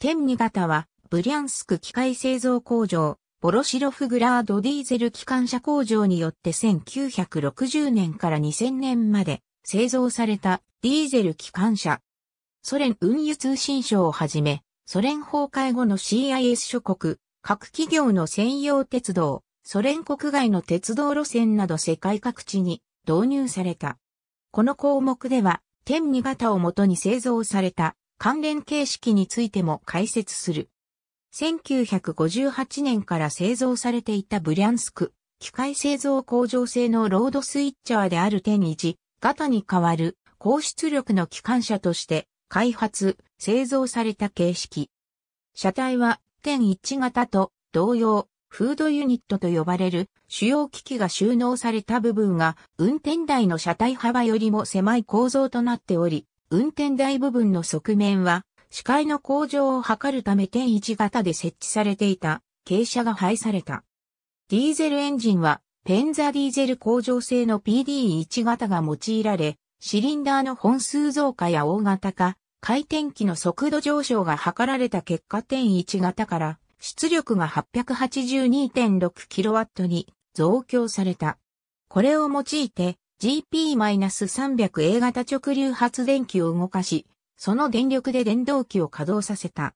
天2型は、ブリャンスク機械製造工場、ボロシロフグラードディーゼル機関車工場によって1960年から2000年まで製造されたディーゼル機関車。ソ連運輸通信省をはじめ、ソ連崩壊後の CIS 諸国、各企業の専用鉄道、ソ連国外の鉄道路線など世界各地に導入された。この項目では、天2型をもとに製造された関連形式についても解説する。1958年から製造されていたブリャンスク、機械製造工場製のロードスイッチャーである点1、型に代わる高出力の機関車として開発、製造された形式。車体は点1型と同様、フードユニットと呼ばれる主要機器が収納された部分が運転台の車体幅よりも狭い構造となっており、運転台部分の側面は、視界の向上を図るため点1型で設置されていた傾斜が配された。ディーゼルエンジンは、ペンザディーゼル向上性の PD1 型が用いられ、シリンダーの本数増加や大型化、回転機の速度上昇が図られた結果点1型から出力が 882.6kW に増強された。これを用いて GP-300 A 型直流発電機を動かし、その電力で電動機を稼働させた。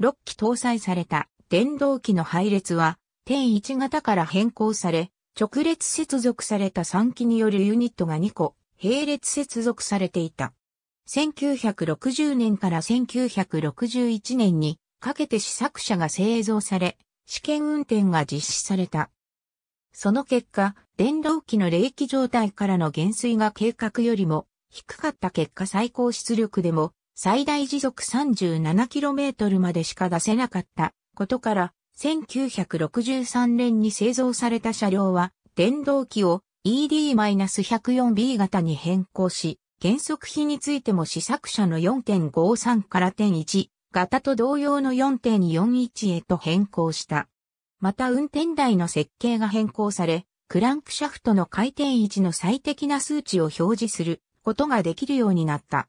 6機搭載された電動機の配列は、点1型から変更され、直列接続された3機によるユニットが2個、並列接続されていた。1960年から1961年にかけて試作車が製造され、試験運転が実施された。その結果、電動機の冷気状態からの減衰が計画よりも低かった結果最高出力でも最大時速 37km までしか出せなかったことから、1963年に製造された車両は、電動機を ED-104B 型に変更し、減速比についても試作車の4.53から1.1型と同様の4.41へと変更した。また運転台の設計が変更され、クランクシャフトの回転位置の最適な数値を表示することができるようになった。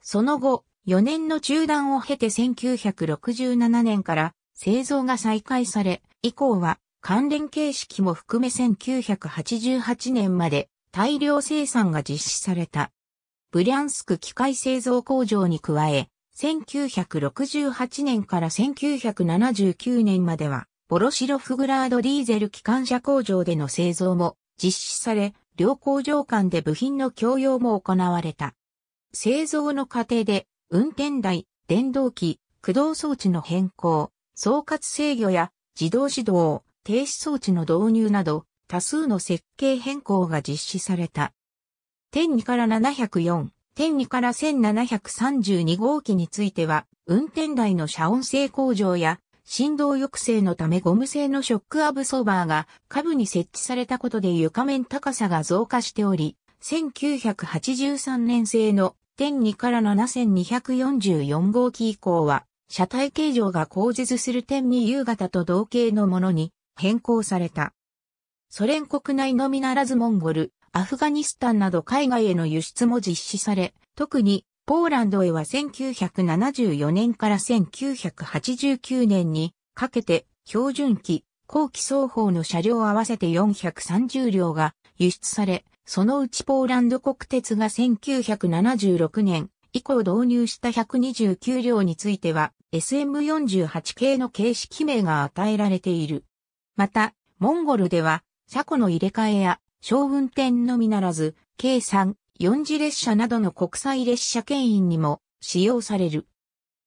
その後、4年の中断を経て1967年から製造が再開され、以降は関連形式も含め1988年まで大量生産が実施された。ブリャンスク機械製造工場に加え、1968年から1979年まではボロシロフグラードディーゼル機関車工場での製造も実施され、両工場間で部品の供用も行われた。製造の過程で、運転台、電動機、駆動装置の変更、総括制御や自動指導、停止装置の導入など、多数の設計変更が実施された。点2から704、点2から1732号機については、運転台の遮音性向上や振動抑制のためゴム製のショックアブソーバーが下部に設置されたことで床面高さが増加しており、1983年製の点2から7244号機以降は、車体形状が後述する点2夕方と同型のものに変更された。ソ連国内のみならずモンゴル、アフガニスタンなど海外への輸出も実施され、特にポーランドへは1974年から1989年にかけて標準機、後期双方の車両合わせて430両が輸出され、そのうちポーランド国鉄が1976年以降導入した129両については SM48 系の形式名が与えられている。また、モンゴルでは車庫の入れ替えや小運転のみならず、計算、四次列車などの国際列車牽引にも使用される。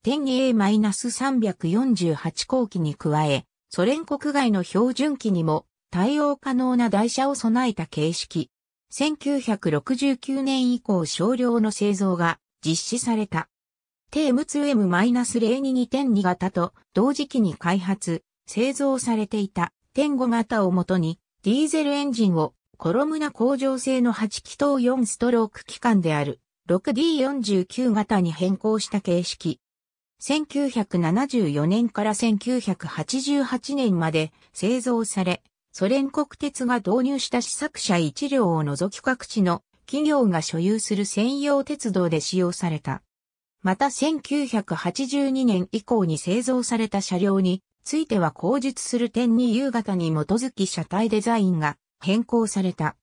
天 A-348 後期に加え、ソ連国外の標準機にも対応可能な台車を備えた形式。1969年以降少量の製造が実施された。TM2M-022.2 型と同時期に開発、製造されていた点5型をもとにディーゼルエンジンをコロムナ工場製の8気筒4ストローク機関である 6D49 型に変更した形式。1974年から1988年まで製造され、ソ連国鉄が導入した試作車1両を除き各地の企業が所有する専用鉄道で使用された。また1982年以降に製造された車両については口述する点に夕方に基づき車体デザインが変更された。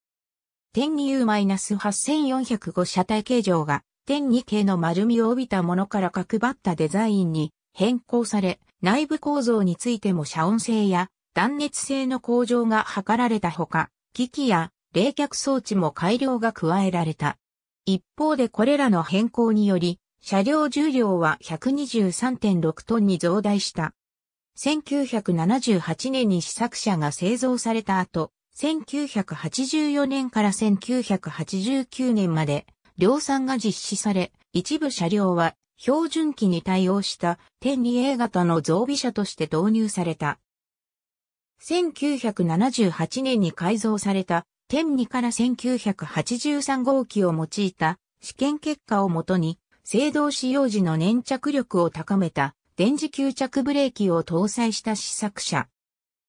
点 2U-8405 車体形状が点2系の丸みを帯びたものから角張ったデザインに変更され、内部構造についても遮音性や断熱性の向上が図られたほか、機器や冷却装置も改良が加えられた。一方でこれらの変更により、車両重量は123.6トンに増大した。1978年に試作車が製造された後、1984年から1989年まで量産が実施され、一部車両は標準機に対応した天 2A 型の増備車として導入された。1978年に改造された天2から1983号機を用いた試験結果をもとに、制動使用時の粘着力を高めた電磁吸着ブレーキを搭載した試作車。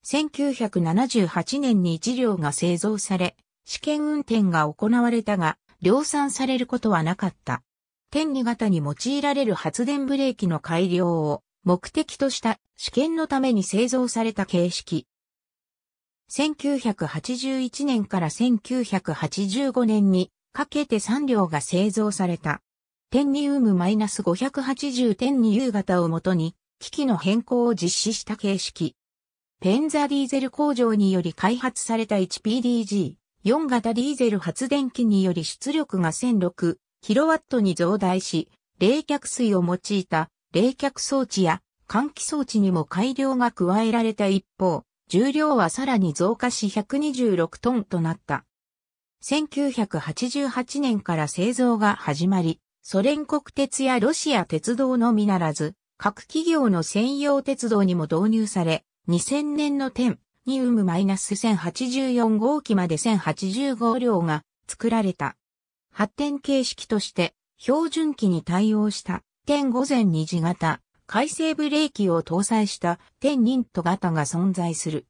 1978年に1両が製造され、試験運転が行われたが、量産されることはなかった。天二型に用いられる発電ブレーキの改良を目的とした試験のために製造された形式。1981年から1985年にかけて3両が製造された。天2ウーム -580 天二 U 型をもとに機器の変更を実施した形式。ペンザディーゼル工場により開発された 1PDG、4型ディーゼル発電機により出力が 1006kW に増大し、冷却水を用いた冷却装置や換気装置にも改良が加えられた一方、重量はさらに増加し126トンとなった。1988年から製造が始まり、ソ連国鉄やロシア鉄道のみならず、各企業の専用鉄道にも導入され、2000年の点、ニウム -1084 号機まで1085両が作られた。発展形式として標準機に対応した点午前2次型、回生ブレーキを搭載した点ニント型が存在する。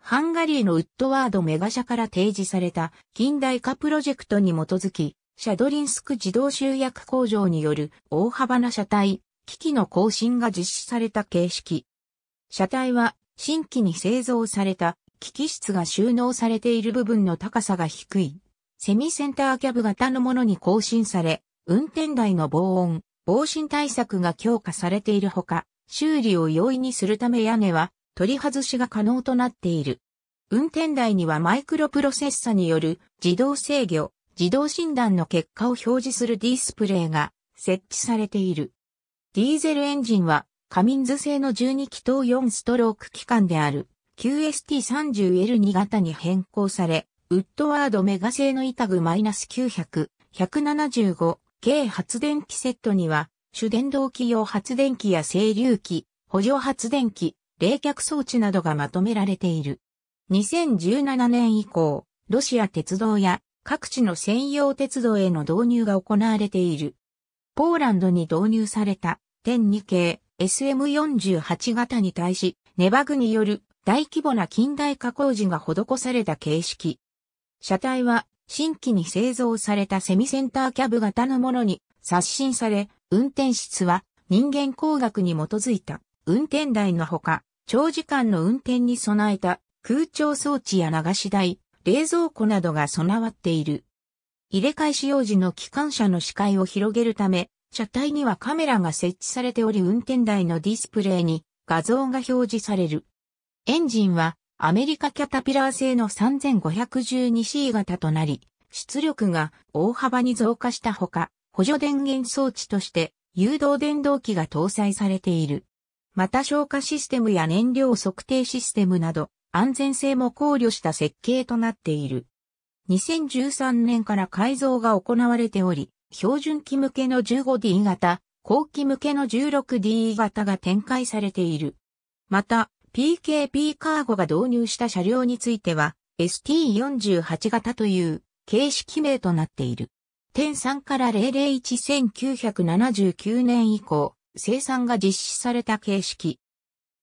ハンガリーのウッドワードメガ社から提示された近代化プロジェクトに基づき、シャドリンスク自動集約工場による大幅な車体、機器の更新が実施された形式。車体は新規に製造された機器室が収納されている部分の高さが低い。セミセンターキャブ型のものに更新され、運転台の防音、防振対策が強化されているほか、修理を容易にするため屋根は取り外しが可能となっている。運転台にはマイクロプロセッサによる自動制御、自動診断の結果を表示するディスプレイが設置されている。ディーゼルエンジンはカミンズ製の12気筒4ストローク機関である QST30L2 型に変更され、ウッドワードメガ製のイタグ -900、175、計発電機セットには、主電動機用発電機や整流機、補助発電機、冷却装置などがまとめられている。2017年以降、ロシア鉄道や各地の専用鉄道への導入が行われている。ポーランドに導入された、点2系、SM48 型に対し、ネバグによる大規模な近代化工事が施された形式。車体は新規に製造されたセミセンターキャブ型のものに刷新され、運転室は人間工学に基づいた運転台のほか、長時間の運転に備えた空調装置や流し台、冷蔵庫などが備わっている。入れ替え使用時の機関車の視界を広げるため、車体にはカメラが設置されており運転台のディスプレイに画像が表示される。エンジンはアメリカキャタピラー製の 3512C 型となり、出力が大幅に増加したほか、補助電源装置として誘導電動機が搭載されている。また消火システムや燃料測定システムなど安全性も考慮した設計となっている。2013年から改造が行われており、標準機向けの 15D 型、後期向けの 16D 型が展開されている。また、PKP カーゴが導入した車両については、ST48 型という形式名となっている。点3から0 0 1 9 7 9年以降、生産が実施された形式。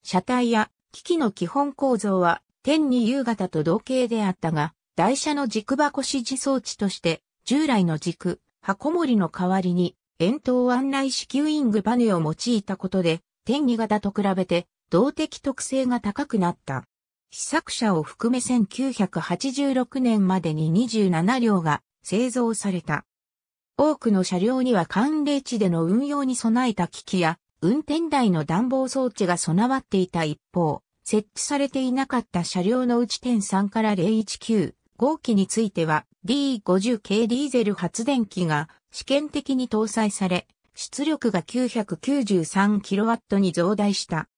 車体や機器の基本構造は、点2夕型と同型であったが、台車の軸箱支持装置として、従来の軸、箱盛の代わりに、円筒案内支給イングバネを用いたことで、天儀型と比べて、動的特性が高くなった。試作車を含め1986年までに27両が製造された。多くの車両には寒冷地での運用に備えた機器や運転台の暖房装置が備わっていた一方、設置されていなかった車両のうち点3から019号機については D50 系ディーゼル発電機が試験的に搭載され、出力が 993kW に増大した。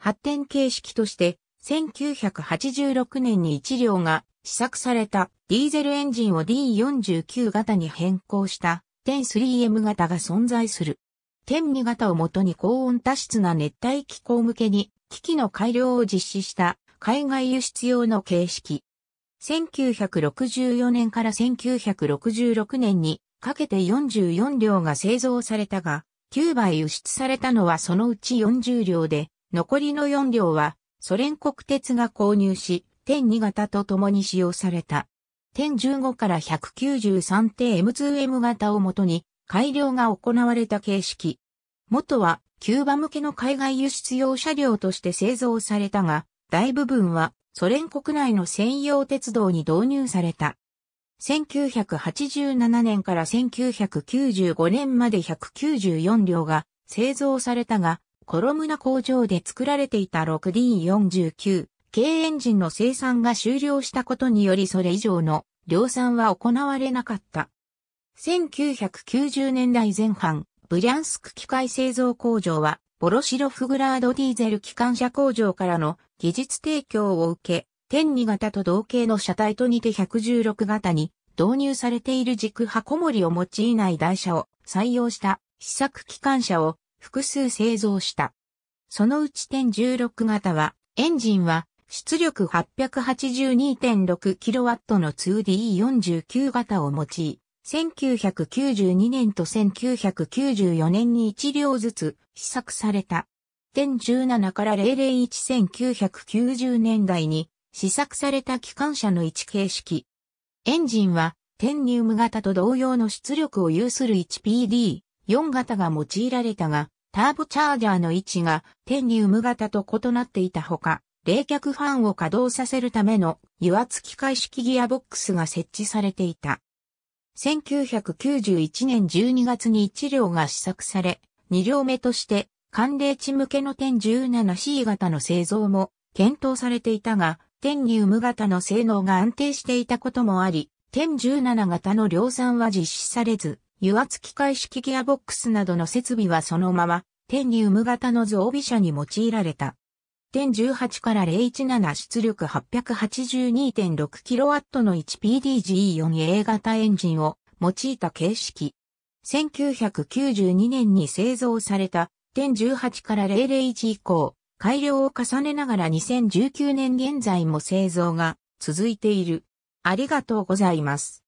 発展形式として、1986年に1両が試作されたディーゼルエンジンを D49 型に変更した0 3M 型が存在する。0 2型をもとに高温多湿な熱帯気候向けに機器の改良を実施した海外輸出用の形式。1964年から1966年にかけて44両が製造されたが、9倍輸出されたのはそのうち40両で、残りの4両はソ連国鉄が購入し、天2型と共に使用された。天15から193艇 M2M 型をもとに改良が行われた形式。元はキューバ向けの海外輸出用車両として製造されたが、大部分はソ連国内の専用鉄道に導入された。1987年から1995年まで194両が製造されたが、コロムナ工場で作られていた 6D49 軽エンジンの生産が終了したことによりそれ以上の量産は行われなかった。1990年代前半、ブリャンスク機械製造工場は、ボロシロフグラードディーゼル機関車工場からの技術提供を受け、天2型と同型の車体と似て116型に導入されている軸箱盛りを用いない台車を採用した試作機関車を複数製造した。そのうち天16型は、エンジンは出力 882.6kW の 2D49 型を用い、1992年と1994年に1両ずつ試作された。1.17から0 0 1 9 9 0年代に試作された機関車の位置形式。エンジンは、テンニウム型と同様の出力を有する 1PD、4型が用いられたが、ターボチャージャーの位置がテンニウム型と異なっていたほか、冷却ファンを稼働させるための油圧機械式ギアボックスが設置されていた。1991年12月に1両が試作され、2両目として寒冷地向けの点 17C 型の製造も検討されていたが、天ニウム型の性能が安定していたこともあり、天17型の量産は実施されず、油圧機械式ギアボックスなどの設備はそのまま、天ニウム型の増備車に用いられた。点18から017出力 882.6kW の 1PDGE4A 型エンジンを用いた形式。1992年に製造された1.18から001以降、改良を重ねながら2019年現在も製造が続いている。ありがとうございます。